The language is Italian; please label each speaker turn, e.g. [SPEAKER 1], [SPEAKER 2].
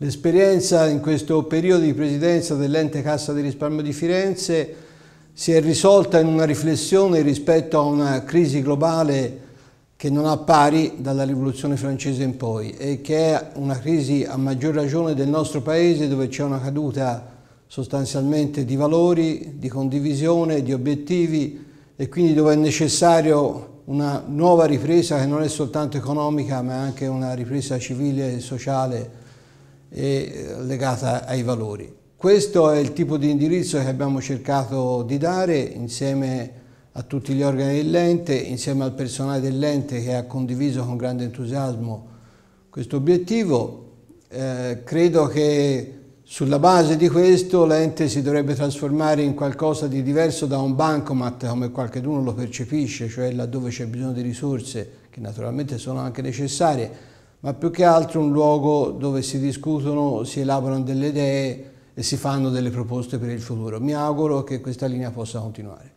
[SPEAKER 1] L'esperienza in questo periodo di presidenza dell'ente Cassa di risparmio di Firenze si è risolta in una riflessione rispetto a una crisi globale che non ha pari dalla rivoluzione francese in poi e che è una crisi a maggior ragione del nostro paese dove c'è una caduta sostanzialmente di valori, di condivisione, di obiettivi e quindi dove è necessario una nuova ripresa che non è soltanto economica ma anche una ripresa civile e sociale e eh, legata ai valori. Questo è il tipo di indirizzo che abbiamo cercato di dare insieme a tutti gli organi dell'ente, insieme al personale dell'ente che ha condiviso con grande entusiasmo questo obiettivo. Eh, credo che sulla base di questo l'ente si dovrebbe trasformare in qualcosa di diverso da un bancomat come qualcuno lo percepisce, cioè laddove c'è bisogno di risorse che naturalmente sono anche necessarie, ma più che altro un luogo dove si discutono, si elaborano delle idee e si fanno delle proposte per il futuro. Mi auguro che questa linea possa continuare.